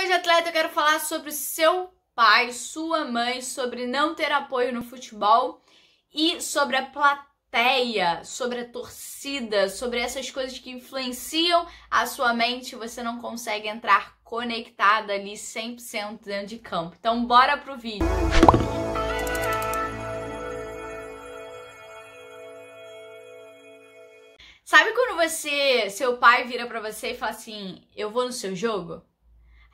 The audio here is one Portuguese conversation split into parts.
hoje, atleta, eu quero falar sobre seu pai, sua mãe, sobre não ter apoio no futebol e sobre a plateia, sobre a torcida, sobre essas coisas que influenciam a sua mente, você não consegue entrar conectada ali 100% dentro de campo. Então bora pro vídeo. Sabe quando você, seu pai vira para você e fala assim: "Eu vou no seu jogo"?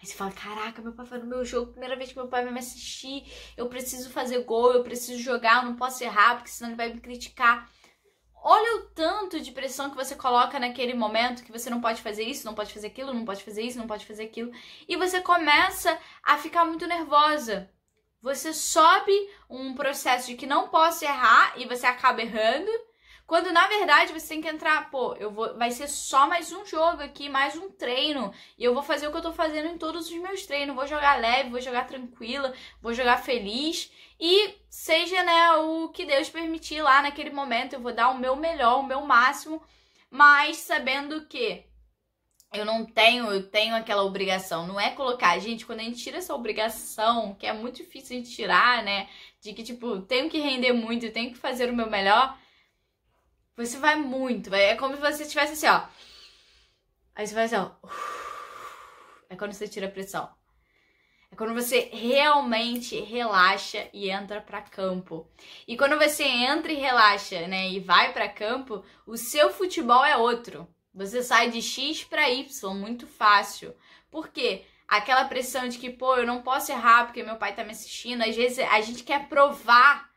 Aí você fala: Caraca, meu pai foi no meu jogo, primeira vez que meu pai vai me assistir, eu preciso fazer gol, eu preciso jogar, eu não posso errar, porque senão ele vai me criticar. Olha o tanto de pressão que você coloca naquele momento que você não pode fazer isso, não pode fazer aquilo, não pode fazer isso, não pode fazer aquilo. E você começa a ficar muito nervosa. Você sobe um processo de que não posso errar e você acaba errando. Quando na verdade você tem que entrar, pô, eu vou, vai ser só mais um jogo aqui, mais um treino, e eu vou fazer o que eu tô fazendo em todos os meus treinos, vou jogar leve, vou jogar tranquila, vou jogar feliz e seja, né, o que Deus permitir lá naquele momento, eu vou dar o meu melhor, o meu máximo, mas sabendo que eu não tenho, eu tenho aquela obrigação. Não é colocar, gente, quando a gente tira essa obrigação, que é muito difícil a gente tirar, né? De que, tipo, tenho que render muito, tenho que fazer o meu melhor. Você vai muito, vai. é como se você estivesse assim, ó. Aí você vai assim, ó. É quando você tira a pressão. É quando você realmente relaxa e entra para campo. E quando você entra e relaxa, né, e vai para campo, o seu futebol é outro. Você sai de X para Y muito fácil. Por quê? Aquela pressão de que, pô, eu não posso errar porque meu pai tá me assistindo. Às vezes a gente quer provar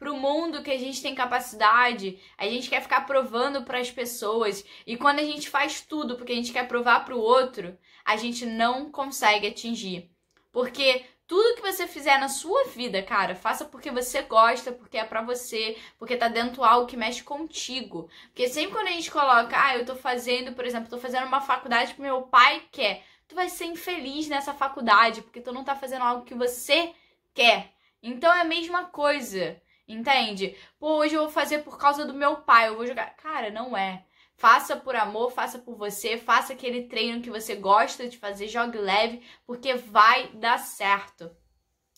pro mundo que a gente tem capacidade, a gente quer ficar provando para as pessoas. E quando a gente faz tudo porque a gente quer provar para o outro, a gente não consegue atingir. Porque tudo que você fizer na sua vida, cara, faça porque você gosta, porque é para você, porque tá dentro algo que mexe contigo. Porque sempre quando a gente coloca, ah, eu tô fazendo, por exemplo, tô fazendo uma faculdade que meu pai quer, tu vai ser infeliz nessa faculdade, porque tu não tá fazendo algo que você quer. Então é a mesma coisa. Entende? Pô, hoje eu vou fazer por causa do meu pai, eu vou jogar. Cara, não é. Faça por amor, faça por você, faça aquele treino que você gosta de fazer, jogue leve, porque vai dar certo.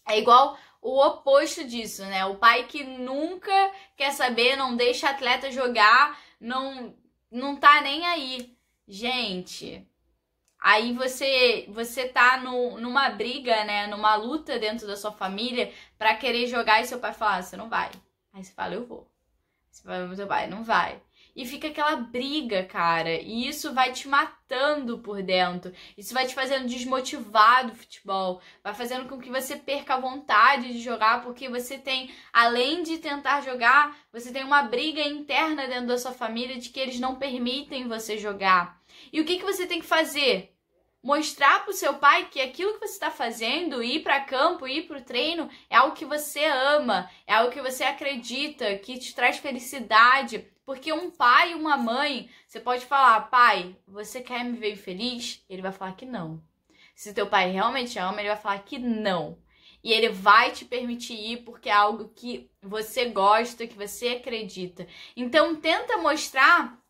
É igual o oposto disso, né? O pai que nunca quer saber, não deixa atleta jogar, não não tá nem aí. Gente, Aí você você tá no, numa briga, né, numa luta dentro da sua família para querer jogar e seu pai falar, ah, você não vai. Aí você fala, eu vou. Você fala, seu pai, não vai e fica aquela briga, cara. E isso vai te matando por dentro. Isso vai te fazendo desmotivado do futebol. Vai fazendo com que você perca a vontade de jogar, porque você tem, além de tentar jogar, você tem uma briga interna dentro da sua família de que eles não permitem você jogar. E o que, que você tem que fazer? Mostrar pro seu pai que aquilo que você está fazendo, ir para campo, ir pro treino, é algo que você ama, é algo que você acredita, que te traz felicidade, porque um pai e uma mãe, você pode falar, pai, você quer me ver feliz? Ele vai falar que não. Se teu pai realmente ama, ele vai falar que não. E ele vai te permitir ir porque é algo que você gosta, que você acredita. Então tenta mostrar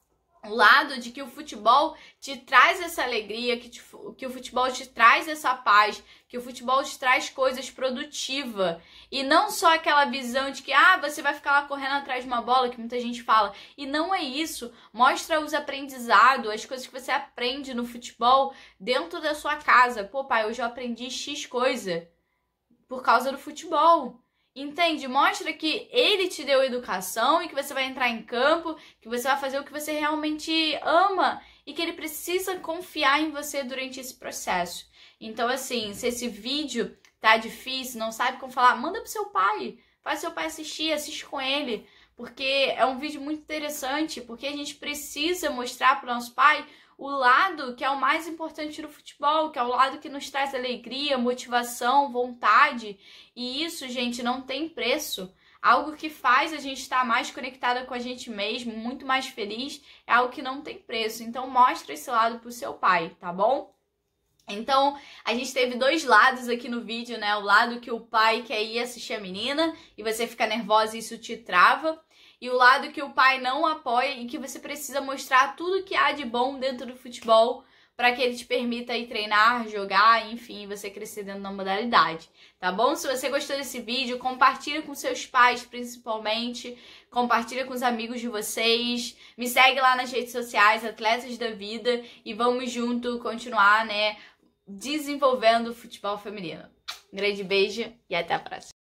o lado de que o futebol te traz essa alegria, que, te, que o futebol te traz essa paz, que o futebol te traz coisas produtivas. E não só aquela visão de que, ah, você vai ficar lá correndo atrás de uma bola, que muita gente fala. E não é isso. Mostra os aprendizados, as coisas que você aprende no futebol dentro da sua casa. Pô, pai, eu já aprendi X coisa por causa do futebol. Entende? Mostra que ele te deu educação e que você vai entrar em campo, que você vai fazer o que você realmente ama e que ele precisa confiar em você durante esse processo. Então, assim, se esse vídeo tá difícil, não sabe como falar, manda pro seu pai, faz seu pai assistir, assiste com ele, porque é um vídeo muito interessante, porque a gente precisa mostrar pro nosso pai o lado que é o mais importante do futebol, que é o lado que nos traz alegria, motivação, vontade. E isso, gente, não tem preço. Algo que faz a gente estar mais conectada com a gente mesmo, muito mais feliz, é algo que não tem preço. Então mostra esse lado pro seu pai, tá bom? Então, a gente teve dois lados aqui no vídeo, né? O lado que o pai quer ir assistir a menina e você fica nervosa e isso te trava e o lado que o pai não apoia e que você precisa mostrar tudo que há de bom dentro do futebol para que ele te permita aí treinar, jogar, enfim, você crescer dentro da modalidade, tá bom? Se você gostou desse vídeo, compartilha com seus pais, principalmente, compartilha com os amigos de vocês, me segue lá nas redes sociais, Atletas da Vida, e vamos junto continuar, né, desenvolvendo o futebol feminino. Um grande beijo e até a próxima.